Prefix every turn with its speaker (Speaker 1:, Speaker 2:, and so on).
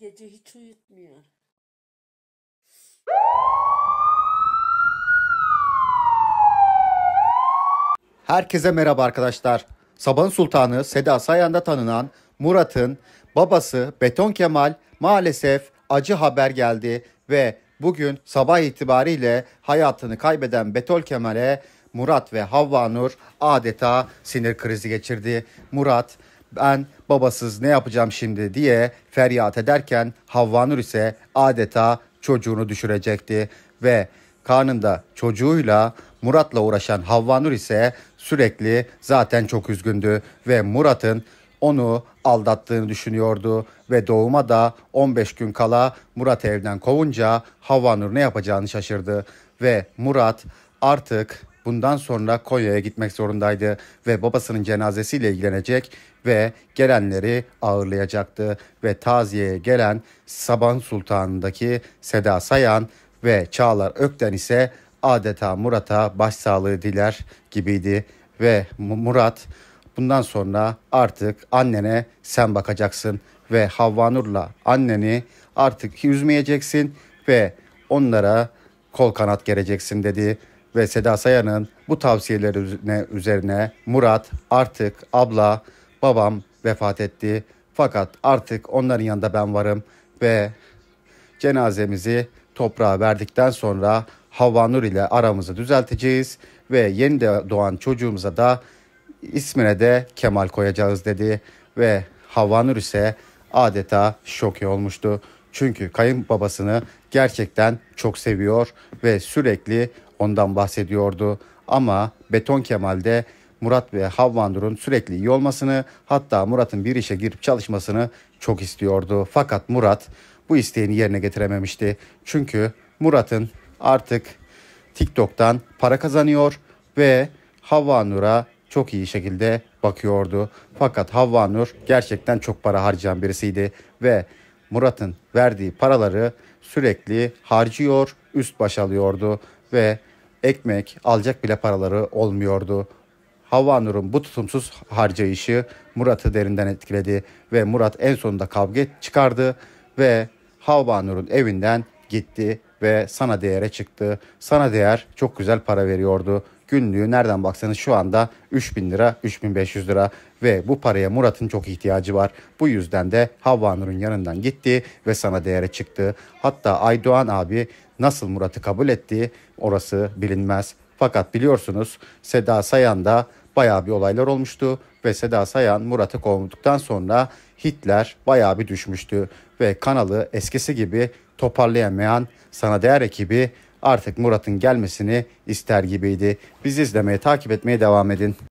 Speaker 1: Gece hiç uyutmuyor. Herkese merhaba arkadaşlar. Saban Sultanı Seda Sayan'da tanınan Murat'ın babası Beton Kemal maalesef acı haber geldi ve bugün sabah itibariyle hayatını kaybeden Betol Kemal'e Murat ve Havva Nur adeta sinir krizi geçirdi. Murat ben babasız ne yapacağım şimdi diye feryat ederken Havvanur ise adeta çocuğunu düşürecekti ve karnında çocuğuyla Murat'la uğraşan Havvanur ise sürekli zaten çok üzgündü ve Murat'ın onu aldattığını düşünüyordu ve doğuma da 15 gün kala Murat evden kovunca Havvanur ne yapacağını şaşırdı ve Murat artık bundan sonra Konya'ya gitmek zorundaydı ve babasının cenazesiyle ilgilenecek ve gelenleri ağırlayacaktı ve taziyeye gelen Saban Sultanı'ndaki Seda Sayan ve Çağlar Ökten ise adeta Murat'a başsağlığı diler gibiydi ve Murat bundan sonra artık annene sen bakacaksın ve Havvanur'la anneni artık üzmeyeceksin ve onlara kol kanat gereceksin dedi ve Seda Sayan'ın bu tavsiyeleri üzerine Murat artık abla babam vefat etti fakat artık onların yanında ben varım ve cenazemizi toprağa verdikten sonra Havva Nur ile aramızı düzelteceğiz ve yeni doğan çocuğumuza da ismine de Kemal koyacağız dedi ve Havva Nur ise adeta şok olmuştu. Çünkü kayınbabasını gerçekten çok seviyor ve sürekli ondan bahsediyordu. Ama Beton Kemal'de Murat ve Havvandur'un sürekli iyi olmasını hatta Murat'ın bir işe girip çalışmasını çok istiyordu. Fakat Murat bu isteğini yerine getirememişti. Çünkü Murat'ın artık TikTok'tan para kazanıyor ve Havvanur'a çok iyi şekilde bakıyordu. Fakat Havvanur gerçekten çok para harcayan birisiydi ve Murat'ın verdiği paraları sürekli harcıyor, üst baş alıyordu ve ekmek, alacak bile paraları olmuyordu. Havva Nur'un bu tutumsuz harcayışı Murat'ı derinden etkiledi ve Murat en sonunda kavga çıkardı ve Havva Nur'un evinden gitti ve sana değere çıktı. Sana değer çok güzel para veriyordu. Günlüğü nereden baksanız şu anda 3000 lira, 3500 lira ve bu paraya Murat'ın çok ihtiyacı var. Bu yüzden de Havva Nur'un yanından gitti ve sana değere çıktı. Hatta Aydoğan abi Nasıl Murat'ı kabul ettiği orası bilinmez. Fakat biliyorsunuz Seda Sayan'da bayağı bir olaylar olmuştu ve Seda Sayan Murat'ı kovduktan sonra Hitler bayağı bir düşmüştü ve kanalı eskisi gibi toparlayamayan sana değer ekibi artık Murat'ın gelmesini ister gibiydi. Bizi izlemeye, takip etmeye devam edin.